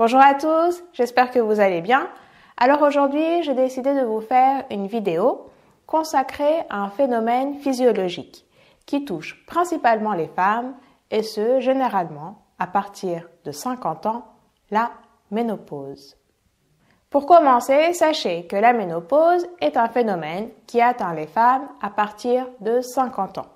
Bonjour à tous, j'espère que vous allez bien. Alors aujourd'hui, j'ai décidé de vous faire une vidéo consacrée à un phénomène physiologique qui touche principalement les femmes et ce, généralement, à partir de 50 ans, la ménopause. Pour commencer, sachez que la ménopause est un phénomène qui atteint les femmes à partir de 50 ans.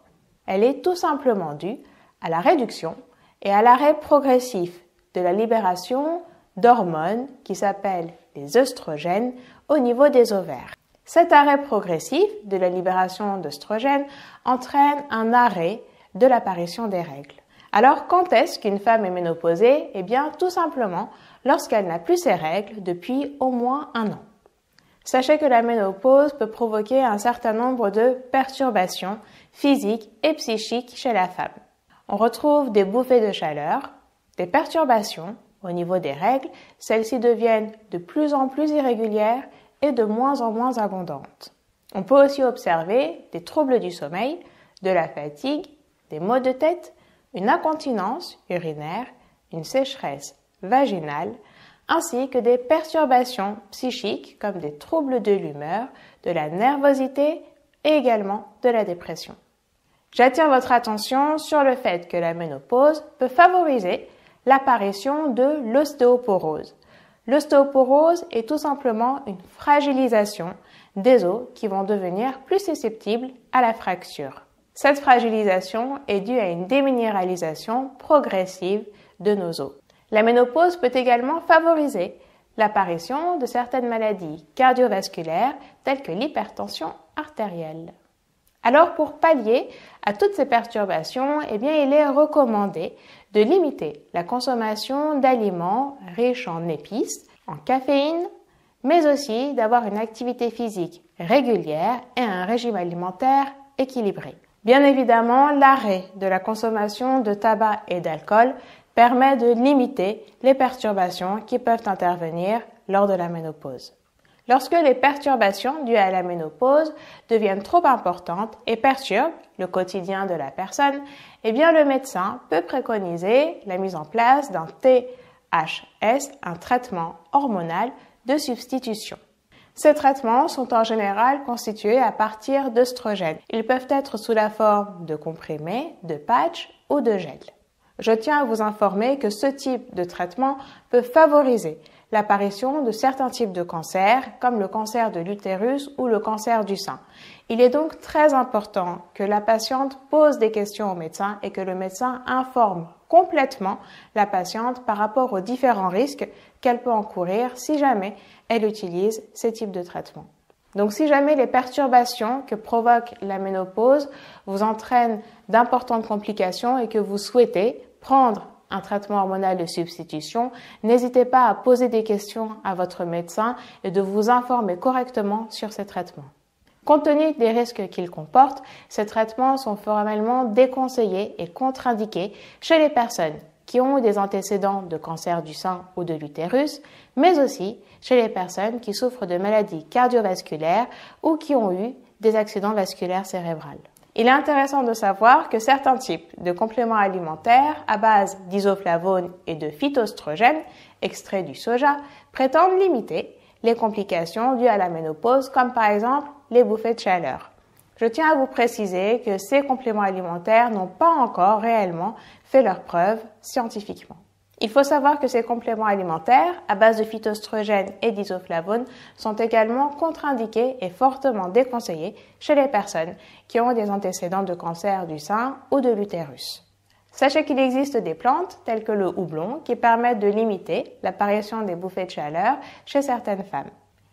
Elle est tout simplement due à la réduction et à l'arrêt progressif de la libération d'hormones qui s'appellent les oestrogènes au niveau des ovaires. Cet arrêt progressif de la libération d'œstrogènes entraîne un arrêt de l'apparition des règles. Alors quand est-ce qu'une femme est ménopausée Eh bien tout simplement lorsqu'elle n'a plus ses règles depuis au moins un an. Sachez que la ménopause peut provoquer un certain nombre de perturbations physiques et psychiques chez la femme. On retrouve des bouffées de chaleur, des perturbations, au niveau des règles, celles-ci deviennent de plus en plus irrégulières et de moins en moins abondantes. On peut aussi observer des troubles du sommeil, de la fatigue, des maux de tête, une incontinence urinaire, une sécheresse vaginale, ainsi que des perturbations psychiques comme des troubles de l'humeur, de la nervosité et également de la dépression. J'attire votre attention sur le fait que la ménopause peut favoriser l'apparition de l'ostéoporose. L'ostéoporose est tout simplement une fragilisation des os qui vont devenir plus susceptibles à la fracture. Cette fragilisation est due à une déminéralisation progressive de nos os. La ménopause peut également favoriser l'apparition de certaines maladies cardiovasculaires telles que l'hypertension artérielle. Alors pour pallier à toutes ces perturbations, eh bien, il est recommandé de limiter la consommation d'aliments riches en épices, en caféine, mais aussi d'avoir une activité physique régulière et un régime alimentaire équilibré. Bien évidemment, l'arrêt de la consommation de tabac et d'alcool permet de limiter les perturbations qui peuvent intervenir lors de la ménopause lorsque les perturbations dues à la ménopause deviennent trop importantes et perturbent le quotidien de la personne, eh bien le médecin peut préconiser la mise en place d'un THS, un traitement hormonal de substitution. Ces traitements sont en général constitués à partir d'œstrogènes. Ils peuvent être sous la forme de comprimés, de patchs ou de gels. Je tiens à vous informer que ce type de traitement peut favoriser l'apparition de certains types de cancers, comme le cancer de l'utérus ou le cancer du sein. Il est donc très important que la patiente pose des questions au médecin et que le médecin informe complètement la patiente par rapport aux différents risques qu'elle peut encourir si jamais elle utilise ces types de traitements. Donc si jamais les perturbations que provoque la ménopause vous entraînent d'importantes complications et que vous souhaitez prendre un traitement hormonal de substitution, n'hésitez pas à poser des questions à votre médecin et de vous informer correctement sur ces traitements. Compte tenu des risques qu'ils comportent, ces traitements sont formellement déconseillés et contre-indiqués chez les personnes qui ont des antécédents de cancer du sein ou de l'utérus, mais aussi chez les personnes qui souffrent de maladies cardiovasculaires ou qui ont eu des accidents vasculaires cérébrales. Il est intéressant de savoir que certains types de compléments alimentaires à base d'isoflavones et de phytostrogènes, extraits du soja, prétendent limiter les complications dues à la ménopause, comme par exemple les bouffées de chaleur. Je tiens à vous préciser que ces compléments alimentaires n'ont pas encore réellement fait leurs preuves scientifiquement. Il faut savoir que ces compléments alimentaires, à base de phytoestrogènes et d'isoflavones, sont également contre-indiqués et fortement déconseillés chez les personnes qui ont des antécédents de cancer du sein ou de l'utérus. Sachez qu'il existe des plantes, telles que le houblon, qui permettent de limiter l'apparition des bouffées de chaleur chez certaines femmes.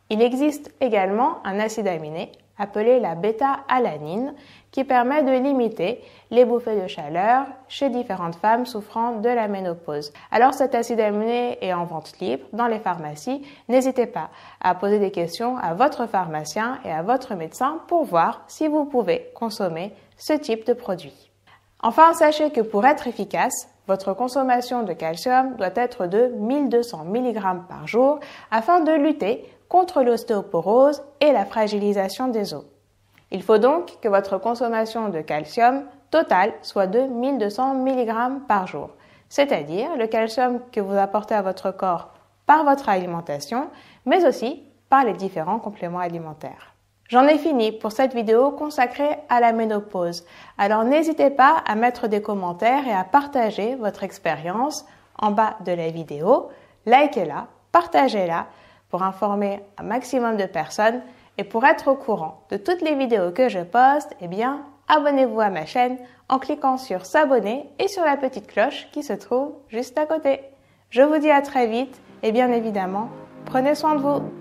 Il existe également un acide aminé, appelée la bêta-alanine, qui permet de limiter les bouffées de chaleur chez différentes femmes souffrant de la ménopause. Alors cet acide aminé est en vente libre dans les pharmacies. N'hésitez pas à poser des questions à votre pharmacien et à votre médecin pour voir si vous pouvez consommer ce type de produit. Enfin, sachez que pour être efficace, votre consommation de calcium doit être de 1200 mg par jour afin de lutter contre l'ostéoporose et la fragilisation des os. Il faut donc que votre consommation de calcium totale soit de 1200 mg par jour, c'est-à-dire le calcium que vous apportez à votre corps par votre alimentation, mais aussi par les différents compléments alimentaires. J'en ai fini pour cette vidéo consacrée à la ménopause. Alors n'hésitez pas à mettre des commentaires et à partager votre expérience en bas de la vidéo. Likez-la, partagez-la pour informer un maximum de personnes et pour être au courant de toutes les vidéos que je poste, eh bien, abonnez-vous à ma chaîne en cliquant sur s'abonner et sur la petite cloche qui se trouve juste à côté. Je vous dis à très vite et bien évidemment, prenez soin de vous.